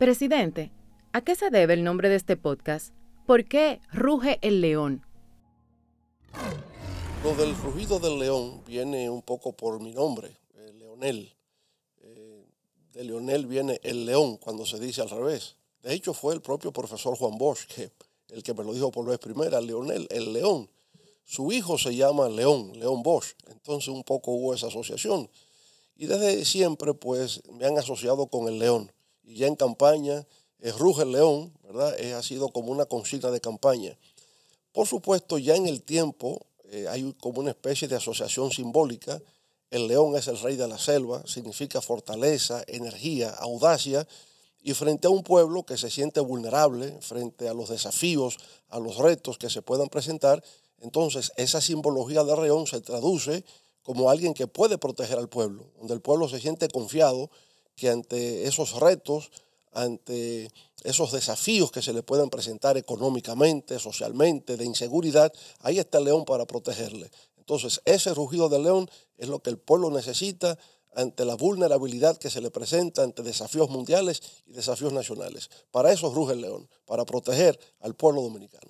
Presidente, ¿a qué se debe el nombre de este podcast? ¿Por qué ruge el león? Lo del rugido del león viene un poco por mi nombre, eh, Leonel. Eh, de Leonel viene el león cuando se dice al revés. De hecho, fue el propio profesor Juan Bosch el que me lo dijo por vez primera, Leonel, el león. Su hijo se llama León, León Bosch. Entonces un poco hubo esa asociación. Y desde siempre pues me han asociado con el león y ya en campaña es eh, ruge el león, ¿verdad? Eh, ha sido como una consigna de campaña. Por supuesto, ya en el tiempo eh, hay como una especie de asociación simbólica. El león es el rey de la selva, significa fortaleza, energía, audacia. Y frente a un pueblo que se siente vulnerable, frente a los desafíos, a los retos que se puedan presentar, entonces esa simbología de león se traduce como alguien que puede proteger al pueblo, donde el pueblo se siente confiado que ante esos retos, ante esos desafíos que se le puedan presentar económicamente, socialmente, de inseguridad, ahí está el león para protegerle. Entonces, ese rugido del león es lo que el pueblo necesita ante la vulnerabilidad que se le presenta ante desafíos mundiales y desafíos nacionales. Para eso ruge el león, para proteger al pueblo dominicano.